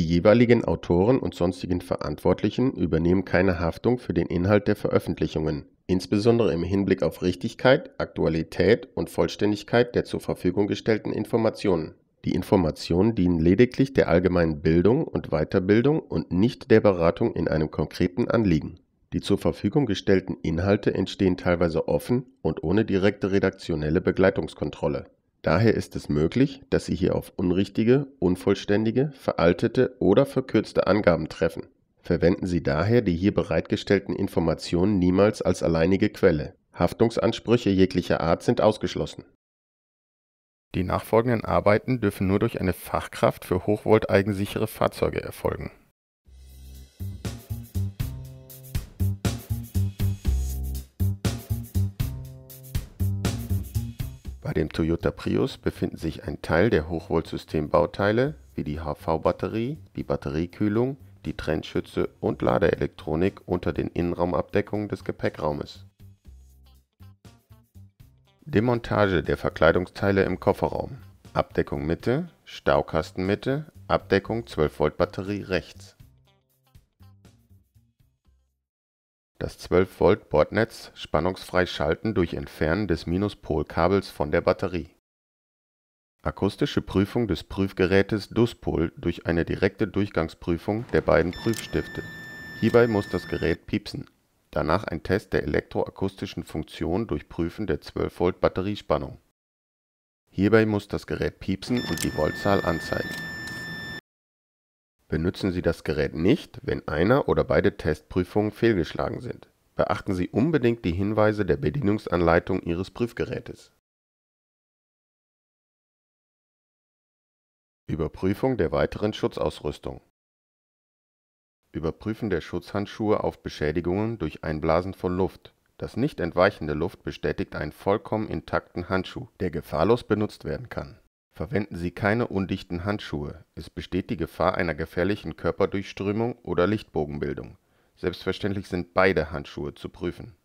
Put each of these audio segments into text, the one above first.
Die jeweiligen Autoren und sonstigen Verantwortlichen übernehmen keine Haftung für den Inhalt der Veröffentlichungen, insbesondere im Hinblick auf Richtigkeit, Aktualität und Vollständigkeit der zur Verfügung gestellten Informationen. Die Informationen dienen lediglich der allgemeinen Bildung und Weiterbildung und nicht der Beratung in einem konkreten Anliegen. Die zur Verfügung gestellten Inhalte entstehen teilweise offen und ohne direkte redaktionelle Begleitungskontrolle. Daher ist es möglich, dass Sie hier auf unrichtige, unvollständige, veraltete oder verkürzte Angaben treffen. Verwenden Sie daher die hier bereitgestellten Informationen niemals als alleinige Quelle. Haftungsansprüche jeglicher Art sind ausgeschlossen. Die nachfolgenden Arbeiten dürfen nur durch eine Fachkraft für hochvolteigensichere Fahrzeuge erfolgen Bei dem Toyota Prius befinden sich ein Teil der Hochvoltsystem-Bauteile wie die HV-Batterie, die Batteriekühlung, die Trennschütze und Ladeelektronik unter den Innenraumabdeckungen des Gepäckraumes. Demontage der Verkleidungsteile im Kofferraum. Abdeckung Mitte, Staukasten Mitte, Abdeckung 12 Volt Batterie rechts Das 12-Volt-Bordnetz spannungsfrei schalten durch Entfernen des Minuspolkabels von der Batterie. Akustische Prüfung des Prüfgerätes DUSPOL durch eine direkte Durchgangsprüfung der beiden Prüfstifte. Hierbei muss das Gerät piepsen. Danach ein Test der elektroakustischen Funktion durch Prüfen der 12-Volt-Batteriespannung. Hierbei muss das Gerät piepsen und die Voltzahl anzeigen Benutzen Sie das Gerät nicht, wenn einer oder beide Testprüfungen fehlgeschlagen sind. Beachten Sie unbedingt die Hinweise der Bedienungsanleitung Ihres Prüfgerätes. Überprüfung der weiteren Schutzausrüstung Überprüfen der Schutzhandschuhe auf Beschädigungen durch Einblasen von Luft. Das nicht entweichende Luft bestätigt einen vollkommen intakten Handschuh, der gefahrlos benutzt werden kann Verwenden Sie keine undichten Handschuhe, es besteht die Gefahr einer gefährlichen Körperdurchströmung oder Lichtbogenbildung. Selbstverständlich sind beide Handschuhe zu prüfen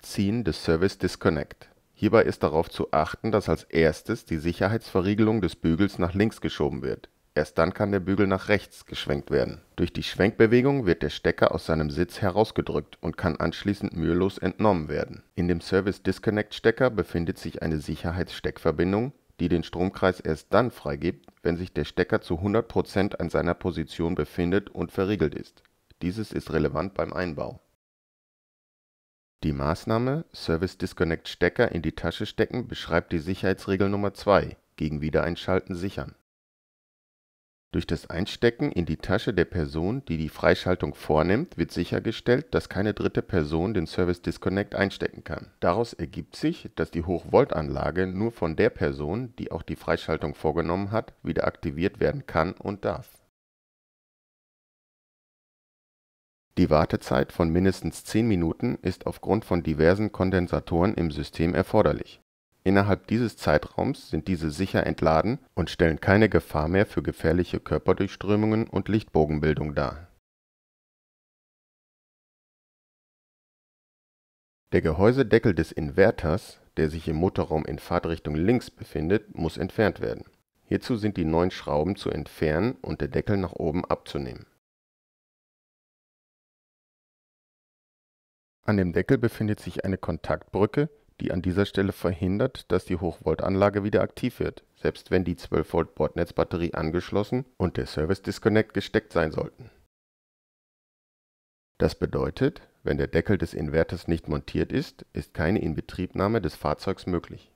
Ziehen des Service Disconnect. Hierbei ist darauf zu achten, dass als erstes die Sicherheitsverriegelung des Bügels nach links geschoben wird Erst dann kann der Bügel nach rechts geschwenkt werden. Durch die Schwenkbewegung wird der Stecker aus seinem Sitz herausgedrückt und kann anschließend mühelos entnommen werden. In dem Service Disconnect Stecker befindet sich eine Sicherheitssteckverbindung, die den Stromkreis erst dann freigibt, wenn sich der Stecker zu 100% an seiner Position befindet und verriegelt ist. Dieses ist relevant beim Einbau. Die Maßnahme Service Disconnect Stecker in die Tasche stecken beschreibt die Sicherheitsregel Nummer 2 gegen Wiedereinschalten sichern durch das Einstecken in die Tasche der Person, die die Freischaltung vornimmt, wird sichergestellt, dass keine dritte Person den Service Disconnect einstecken kann. Daraus ergibt sich, dass die Hochvolt-Anlage nur von der Person, die auch die Freischaltung vorgenommen hat, wieder aktiviert werden kann und darf. Die Wartezeit von mindestens 10 Minuten ist aufgrund von diversen Kondensatoren im System erforderlich Innerhalb dieses Zeitraums sind diese sicher entladen und stellen keine Gefahr mehr für gefährliche Körperdurchströmungen und Lichtbogenbildung dar. Der Gehäusedeckel des Inverters, der sich im Motorraum in Fahrtrichtung links befindet, muss entfernt werden. Hierzu sind die neuen Schrauben zu entfernen und der Deckel nach oben abzunehmen. An dem Deckel befindet sich eine Kontaktbrücke die an dieser Stelle verhindert, dass die Hochvoltanlage wieder aktiv wird, selbst wenn die 12 Volt Bordnetzbatterie angeschlossen und der Service Disconnect gesteckt sein sollten. Das bedeutet, wenn der Deckel des Inverters nicht montiert ist, ist keine Inbetriebnahme des Fahrzeugs möglich.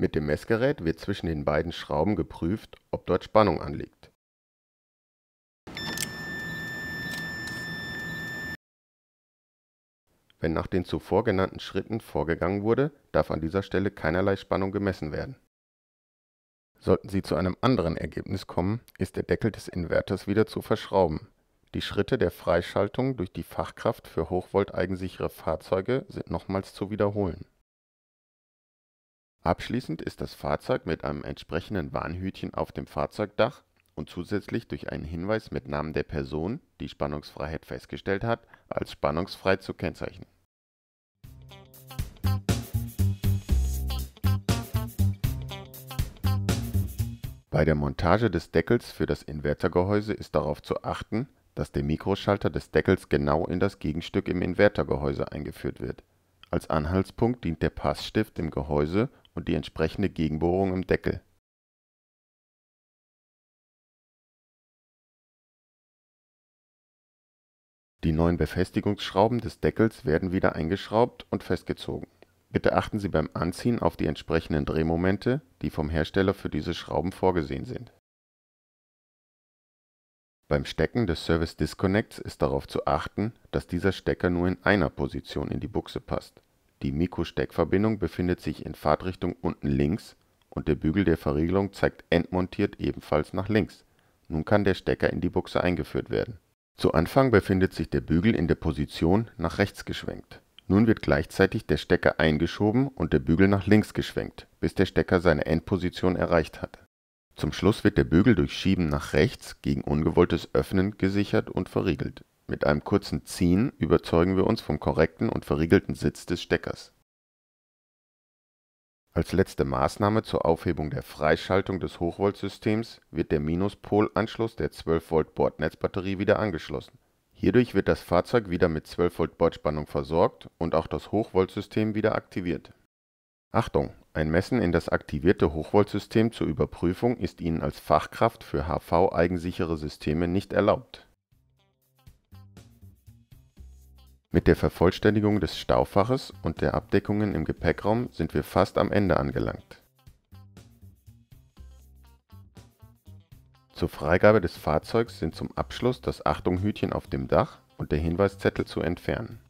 Mit dem Messgerät wird zwischen den beiden Schrauben geprüft, ob dort Spannung anliegt. Wenn nach den zuvor genannten Schritten vorgegangen wurde, darf an dieser Stelle keinerlei Spannung gemessen werden. Sollten Sie zu einem anderen Ergebnis kommen, ist der Deckel des Inverters wieder zu verschrauben. Die Schritte der Freischaltung durch die Fachkraft für hochvolteigensichere Fahrzeuge sind nochmals zu wiederholen. Abschließend ist das Fahrzeug mit einem entsprechenden Warnhütchen auf dem Fahrzeugdach und zusätzlich durch einen Hinweis mit Namen der Person, die Spannungsfreiheit festgestellt hat, als spannungsfrei zu kennzeichnen. Bei der Montage des Deckels für das Invertergehäuse ist darauf zu achten, dass der Mikroschalter des Deckels genau in das Gegenstück im Invertergehäuse eingeführt wird. Als Anhaltspunkt dient der Passstift im Gehäuse und die entsprechende Gegenbohrung im Deckel Die neuen Befestigungsschrauben des Deckels werden wieder eingeschraubt und festgezogen. Bitte achten Sie beim Anziehen auf die entsprechenden Drehmomente, die vom Hersteller für diese Schrauben vorgesehen sind. Beim Stecken des Service Disconnects ist darauf zu achten, dass dieser Stecker nur in einer Position in die Buchse passt. Die Mikro-Steckverbindung befindet sich in Fahrtrichtung unten links und der Bügel der Verriegelung zeigt endmontiert ebenfalls nach links. Nun kann der Stecker in die Buchse eingeführt werden zu Anfang befindet sich der Bügel in der Position nach rechts geschwenkt. Nun wird gleichzeitig der Stecker eingeschoben und der Bügel nach links geschwenkt, bis der Stecker seine Endposition erreicht hat. Zum Schluss wird der Bügel durch Schieben nach rechts gegen ungewolltes Öffnen gesichert und verriegelt. Mit einem kurzen Ziehen überzeugen wir uns vom korrekten und verriegelten Sitz des Steckers als letzte Maßnahme zur Aufhebung der Freischaltung des Hochvoltsystems wird der Minuspolanschluss der 12-V-Bordnetzbatterie wieder angeschlossen. Hierdurch wird das Fahrzeug wieder mit 12-V-Bordspannung versorgt und auch das Hochvoltsystem wieder aktiviert. Achtung! Ein Messen in das aktivierte Hochvoltsystem zur Überprüfung ist Ihnen als Fachkraft für HV-eigensichere Systeme nicht erlaubt Mit der Vervollständigung des Staufaches und der Abdeckungen im Gepäckraum sind wir fast am Ende angelangt. Zur Freigabe des Fahrzeugs sind zum Abschluss das Achtung Hütchen auf dem Dach und der Hinweiszettel zu entfernen